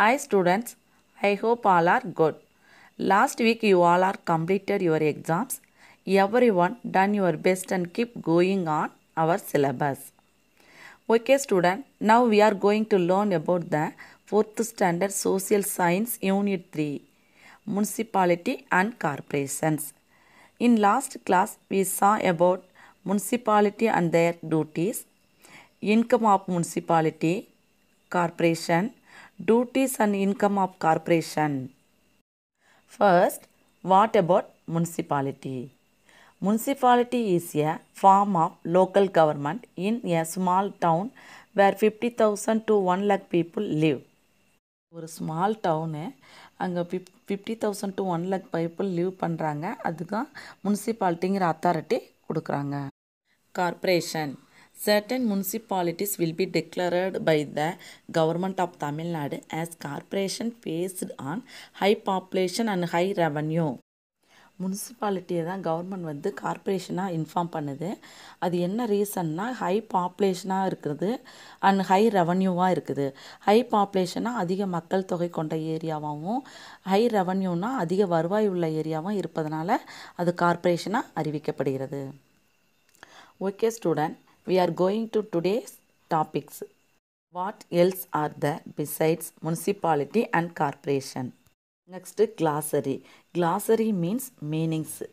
Hi students, I hope all are good. Last week you all are completed your exams. Everyone done your best and keep going on our syllabus. Okay student, now we are going to learn about the 4th standard social science unit 3 municipality and corporations. In last class we saw about municipality and their duties, income of municipality, corporation, duties and income of corporation. First, what about municipality? Municipality is a form of local government in a small town where 50,000 to 1 lakh people live. ஒரு small town அங்கே fif fifty thousand to one lakh people live பண்ணுறாங்க அதுதான் முனிசிபாலிட்டிங்கிற authority கொடுக்குறாங்க corporation Certain municipalities will be declared by the government of Tamil Nadu as corporation based on high population and high revenue. முனிசிபாலிட்டியை தான் government வந்து கார்ப்பரேஷனாக inform பண்ணுது அது என்ன ரீசன்னா ஹை பாப்புலேஷனாக இருக்குது அண்ட் ஹை ரெவன்யூவாக இருக்குது ஹை பாப்புலேஷனாக அதிக மக்கள் தொகை கொண்ட ஏரியாவாகவும் ஹை ரெவன்யூனா அதிக வருவாய் உள்ள ஏரியாவும் இருப்பதனால அது கார்ப்பரேஷனாக அறிவிக்கப்படுகிறது okay student we are going to today's topics what else are the besides municipality and corporation next glossary glossary means meanings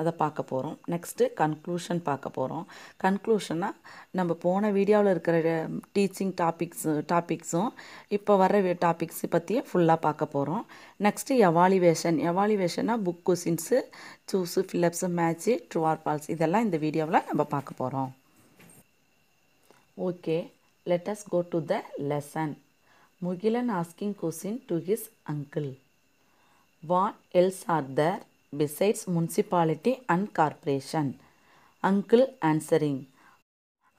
அதை பார்க்க போகிறோம் நெக்ஸ்ட்டு கன்க்ளூஷன் பார்க்க போகிறோம் கன்க்ளூஷனாக நம்ம போன வீடியோவில் இருக்கிற டீச்சிங் டாபிக்ஸ் டாபிக்ஸும் இப்போ வர டாபிக்ஸை பற்றியே ஃபுல்லாக பார்க்க போகிறோம் நெக்ஸ்ட்டு எவாலிவேஷன் எவாலுவேஷனாக book questions choose fill ups match true or false இதெல்லாம் இந்த வீடியோவில் நம்ம பார்க்க போகிறோம் Okay, let us go to the lesson. Mugilan asking question to his uncle. What else are there besides municipality and corporation? Uncle answering.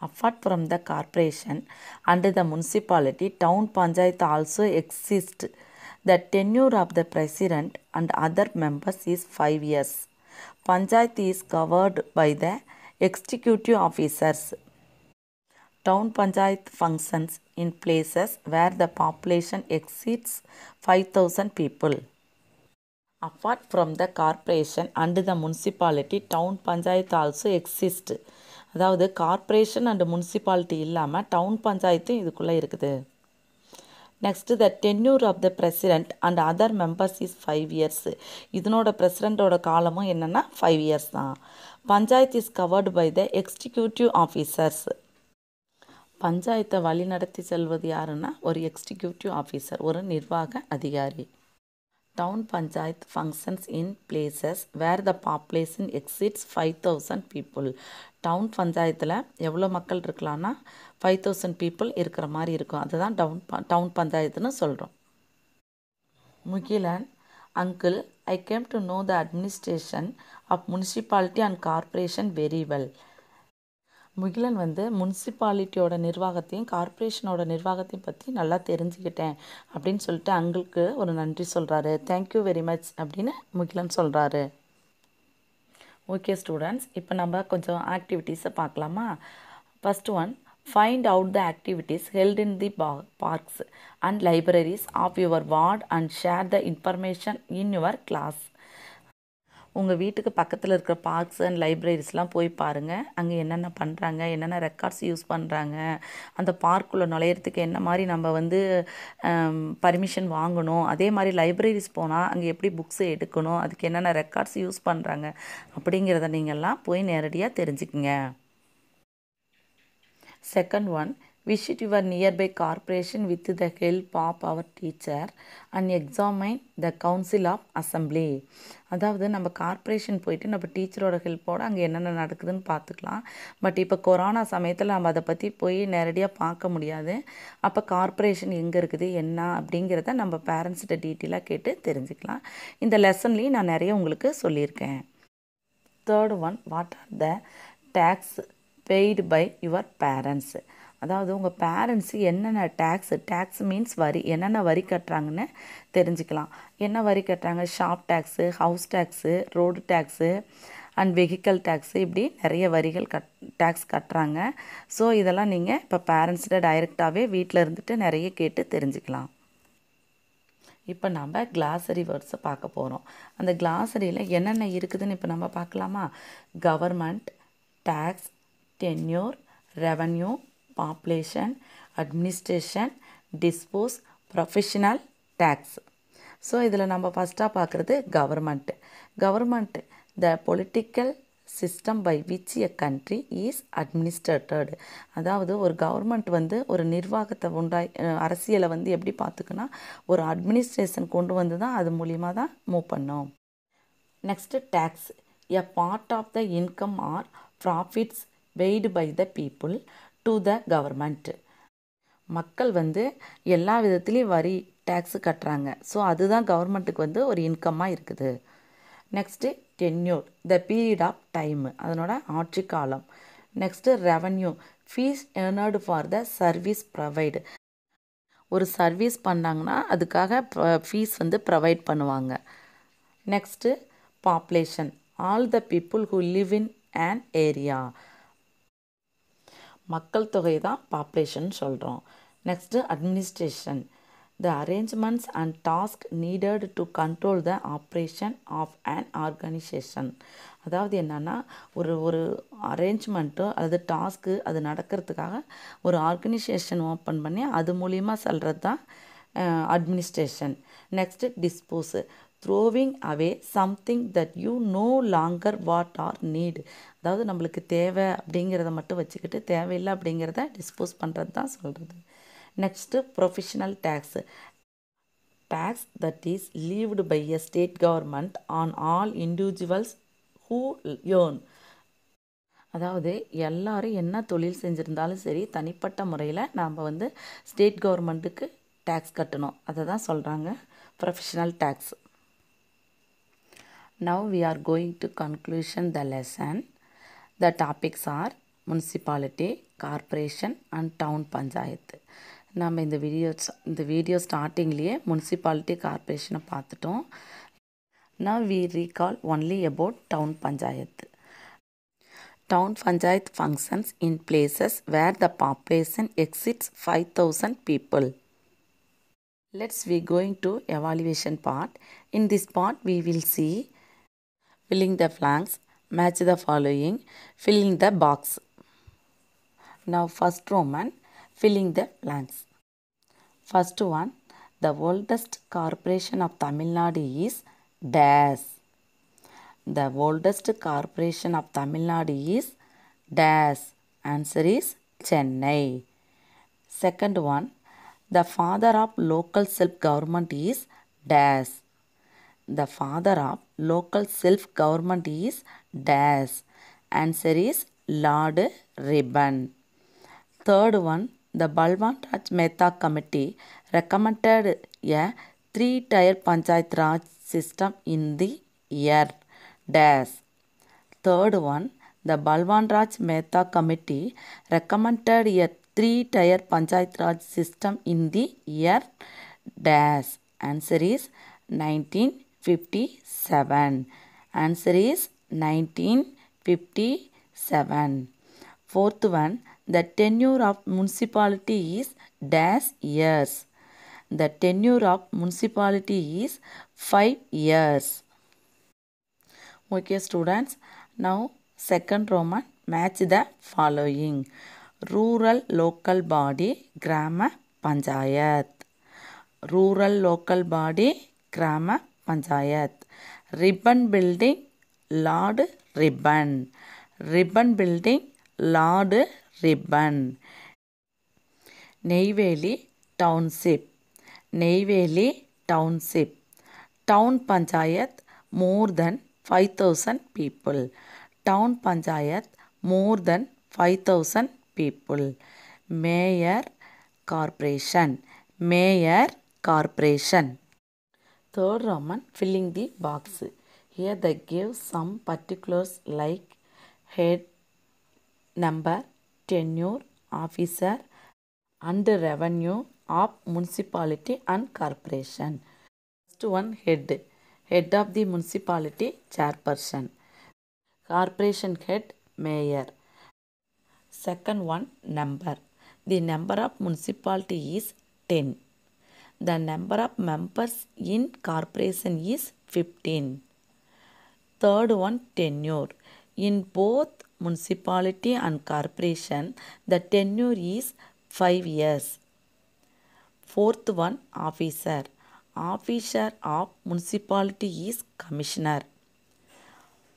Apart from the corporation, under the municipality, town panchayat also exists. The tenure of the president and other members is 5 years. Panchayat is covered by the executive officers. Town panchayat functions in places where the population exists five thousand people apart from the corporation and the municipality town panchayat also exist அதாவது corporation and municipality இல்லாமல் town பஞ்சாயத்தும் இதுக்குள்ளே இருக்குது next the tenure of the president and other members is five years இதனோட பிரசிடெண்டோட காலமும் என்னென்னா five years தான் panchayat is covered by the executive officers பஞ்சாயத்தை வழிநடத்தி செல்வது யாருன்னா ஒரு எக்ஸிக்யூட்டிவ் ஆஃபீஸர் ஒரு நிர்வாக அதிகாரி town panchayat functions in places where the population exists five thousand people town பஞ்சாயத்தில் எவ்வளோ மக்கள் இருக்கலாம்னா ஃபைவ் தௌசண்ட் பீப்புள் இருக்கிற மாதிரி இருக்கும் அதுதான் டவுன் ப டவுன் பஞ்சாயத்துன்னு சொல்கிறோம் Mugilan uncle I came to know the administration of municipality and corporation very well Mugilan வந்து முன்சிபாலிட்டியோட நிர்வாகத்தையும் கார்ப்பரேஷனோட நிர்வாகத்தையும் பற்றி நல்லா தெரிஞ்சுக்கிட்டேன் அப்படின்னு சொல்லிட்டு அங்களுக்கு ஒரு நன்றி சொல்கிறாரு தேங்க்யூ வெரி மச் அப்படின்னு முகிலன் சொல்கிறாரு ஓகே ஸ்டூடெண்ட்ஸ் இப்போ நம்ம கொஞ்சம் ஆக்டிவிட்டீஸை பார்க்கலாமா first one find out the activities held in the pa parks and libraries of your ward and share the information in your class உங்கள் வீட்டுக்கு பக்கத்தில் இருக்கிற பார்க்ஸ் அண்ட் லைப்ரரிஸ்லாம் போய் பாருங்கள் அங்கே என்னென்ன பண்ணுறாங்க என்னென்ன ரெக்கார்ட்ஸ் யூஸ் பண்ணுறாங்க அந்த பார்க்குள்ளே நுழையிறதுக்கு என்ன மாதிரி நம்ம வந்து பர்மிஷன் வாங்கணும் அதே மாதிரி லைப்ரரிஸ் போனால் அங்கே எப்படி புக்ஸ் எடுக்கணும் அதுக்கு என்னென்ன ரெக்கார்ட்ஸ் யூஸ் பண்ணுறாங்க அப்படிங்கிறத நீங்கள்லாம் போய் நேரடியாக தெரிஞ்சுக்குங்க second one Visit your nearby corporation with the help of our teacher and examine the council of assembly. அதாவது நம்ம கார்பரேஷன் போயிட்டு நம்ம டீச்சரோட ஹெல்ப்போடு அங்கே என்னென்ன நடக்குதுன்னு பார்த்துக்கலாம் பட் இப்போ கொரோனா சமயத்தில் நம்ம அதை பற்றி போய் நேரடியாக பார்க்க முடியாது அப்போ கார்ப்பரேஷன் எங்கே இருக்குது என்ன அப்படிங்கிறத நம்ம பேரண்ட்ஸ்கிட்ட டீட்டெயிலாக கேட்டு தெரிஞ்சுக்கலாம் இந்த லெசன்லேயும் நான் நிறைய உங்களுக்கு சொல்லியிருக்கேன் third one what are the tax paid by your parents அதாவது உங்கள் பேரண்ட்ஸு என்னென்ன டேக்ஸ் டேக்ஸ் மீன்ஸ் வரி என்னென்ன வரி கட்டுறாங்கன்னு தெரிஞ்சுக்கலாம் என்ன வரி கட்டுறாங்க shop tax house tax road tax and vehicle tax இப்படி நிறைய வரிகள் கட் டேக்ஸ் கட்டுறாங்க ஸோ இதெல்லாம் நீங்கள் இப்போ பேரண்ட்ஸ்கிட்ட டைரெக்டாகவே வீட்டில் இருந்துட்டு நிறைய கேட்டு தெரிஞ்சுக்கலாம் இப்போ நம்ம கிளாசரி வேர்ட்ஸை பார்க்க போகிறோம் அந்த கிளாசரியில் என்னென்ன இருக்குதுன்னு இப்போ நம்ம பார்க்கலாமா government tax tenure revenue population administration dispose professional, tax so இதில் நம்ம ஃபஸ்ட்டாக பார்க்குறது government government the political system by which a country is administrated அதாவது ஒரு கவர்மெண்ட் வந்து ஒரு நிர்வாகத்தை உண்டாய் அரசியலை வந்து எப்படி பார்த்துக்குன்னா ஒரு அட்மினிஸ்ட்ரேஷன் கொண்டு வந்து தான் அது மூலியமாக தான் மூவ் பண்ணோம் next tax a part of the income or profits weighed by the people to the government மக்கள் வந்து எல்லா விதத்துலேயும் வரி டேக்ஸு கட்டுறாங்க ஸோ அதுதான் கவர்மெண்ட்டுக்கு வந்து ஒரு இன்கம்மாக இருக்குது next tenure the period of time அதனோட ஆட்சி காலம் next revenue fees earned for the service provide ஒரு சர்வீஸ் பண்ணாங்கன்னா அதுக்காக ஃபீஸ் வந்து ப்ரொவைட் பண்ணுவாங்க next population all the people who live in and area மக்கள் தொகை தான் பாப்புலேஷன் சொல்கிறோம் next administration the arrangements and task needed to control the operation of an organisation அதாவது என்னென்னா ஒரு ஒரு அரேஞ்ச்மெண்ட்டோ அல்லது டாஸ்க்கு அது நடக்கிறதுக்காக ஒரு ஆர்கனைசேஷன் ஓப்பன் பண்ணி அது மூலிமா செல்கிறது தான் administration next dispose throwing away something that you no longer what are need அதாவது நம்மளுக்கு தேவை அப்படிங்கிறத மட்டும் வச்சுக்கிட்டு தேவையில்லை அப்படிங்கிறத டிஸ்போஸ் பண்ணுறது தான் சொல்கிறது next professional tax tax that is levied by a state government on all individuals who earn அதாவது எல்லோரும் என்ன தொழில் செஞ்சுருந்தாலும் சரி தனிப்பட்ட முறையில் நாம் வந்து ஸ்டேட் கவர்மெண்ட்டுக்கு டேக்ஸ் கட்டணும் அதை தான் சொல்கிறாங்க professional tax Now we are going to conclusion the lesson. The topics are municipality, corporation and town panchayat. நம்ம இந்த வீடியோ இந்த வீடியோ ஸ்டார்டிங்லேயே முனிசிபாலிட்டி கார்பரேஷனை பார்த்துட்டோம் Now we recall only about town panchayat town panchayat functions in places where the population exceeds 5000 people let's we going to evaluation part in this part we will see filling the flanks match the following filling the box now first roman filling the blanks first one the oldest corporation of tamil nadu is dash the oldest corporation of tamil nadu is dash answer is chennai second one the father of local self government is dash the father of local self-government is Das. Answer is Lord Ribbon. Third one, the Balwant Raj Mehta Committee recommended a three-tier Panchayat Raj system in the year Das. Third one, the Balwant Raj Mehta Committee recommended a three-tier Panchayat Raj system in the year Das. Answer is 19 57. Answer is 1957. Fourth one, the tenure of municipality is dash years. The tenure of municipality is 5 years. Okay students, now second Roman match the following. Rural local body, Grama Panchayat. Rural local body, Grama panchayat Ripon building Lord Ripon Ripon building Lord Ripon Neyveli township Neyveli township town panchayat more than 5000 people town panchayat more than 5000 people mayor corporation mayor corporation Third Roman filling the box. Here they give some particulars like head, number, tenure, officer and revenue of municipality and corporation. First one head, head of the municipality chairperson, corporation head mayor. Second one number, the number of municipality is 10 the number of members in corporation is 15. Third one, tenure. In both municipality and corporation, the tenure is 5 years. Fourth one, officer. Officer of municipality is commissioner.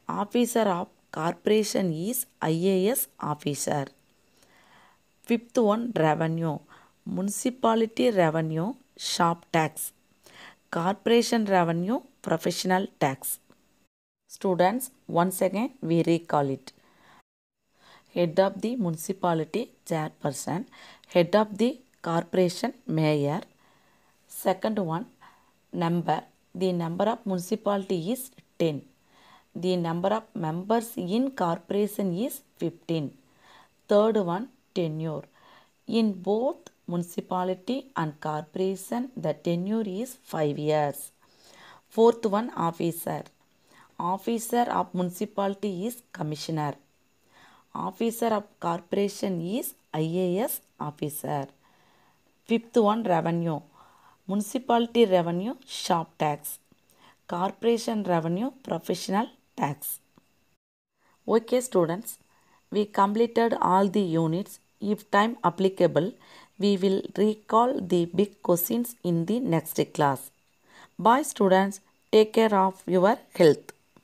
Officer of corporation is IAS officer. Fifth one, revenue. Municipality revenue shop tax corporation revenue professional tax students once again we recall it head of the municipality chairperson head of the corporation mayor second one number the number of municipality is ten the number of members in corporation is fifteen third one tenure in both municipality and corporation, the tenure is 5 years. Fourth one, officer. Officer of municipality is commissioner. Officer of corporation is IAS officer. Fifth one, revenue. Municipality revenue, shop tax. Corporation revenue, professional tax. Okay students, we completed all the units if time applicable we will recall the big questions in the next class. Bye students. Take care of your health.